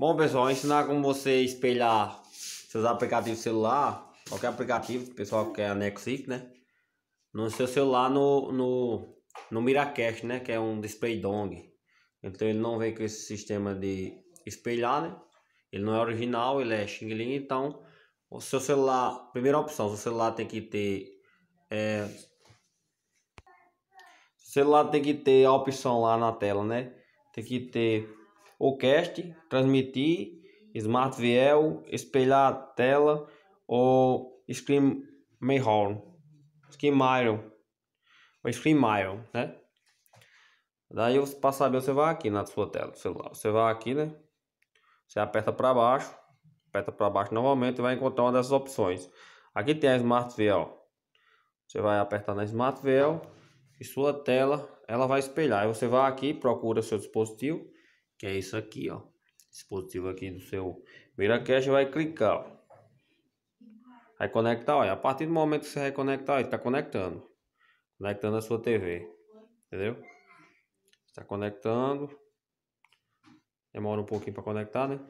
Bom, pessoal, ensinar como você espelhar seus aplicativos celular, qualquer aplicativo, pessoal que quer é anexo né? No seu celular, no, no, no Miracast, né? Que é um display dong. Então ele não vem com esse sistema de espelhar, né? Ele não é original, ele é Xing Ling, então o seu celular, primeira opção, o seu celular tem que ter é, o celular tem que ter a opção lá na tela, né? Tem que ter ou cast, transmitir, Smart VL, espelhar a tela ou scream Mirror, scream Mirror, ou scream Mirror, né? Daí para saber você vai aqui na sua tela do celular, você vai aqui, né? Você aperta para baixo, aperta para baixo novamente e vai encontrar uma dessas opções. Aqui tem a Smart VL. Você vai apertar na Smart VL e sua tela ela vai espelhar. Aí você vai aqui, procura seu dispositivo que é isso aqui, ó. Dispositivo aqui do seu Miracast, vai clicar, ó. Vai conectar, ó A partir do momento que você reconectar, ele tá conectando. Conectando a sua TV. Entendeu? Está conectando. Demora um pouquinho para conectar, né?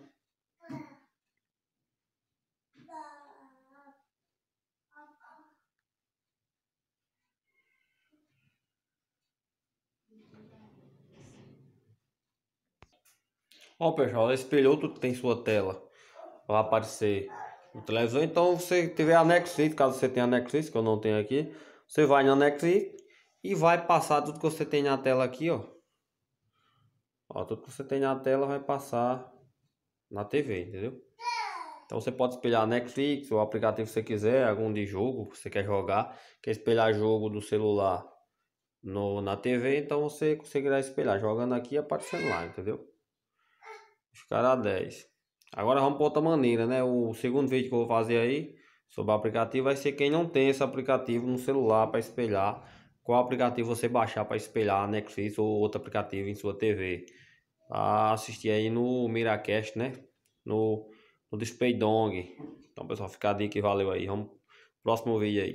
Ó pessoal, ela espelhou tudo que tem sua tela. Vai aparecer o televisor Então você tiver anexo caso você tenha anexo que eu não tenho aqui. Você vai no anexo e vai passar tudo que você tem na tela aqui, ó. Ó, tudo que você tem na tela vai passar na TV, entendeu? Então você pode espelhar Netflix, o aplicativo que você quiser, algum de jogo que você quer jogar, quer espelhar jogo do celular no, na TV, então você conseguirá espelhar jogando aqui e aparecendo lá, entendeu? Ficará 10. Agora vamos para outra maneira, né? O segundo vídeo que eu vou fazer aí sobre o aplicativo vai ser quem não tem esse aplicativo no celular para espelhar. Qual aplicativo você baixar para espelhar Netflix ou outro aplicativo em sua TV. Pra ah, assistir aí no Miracast, né? No, no Display Dong. Então, pessoal, fica a dica e valeu aí. Vamos pro próximo vídeo aí.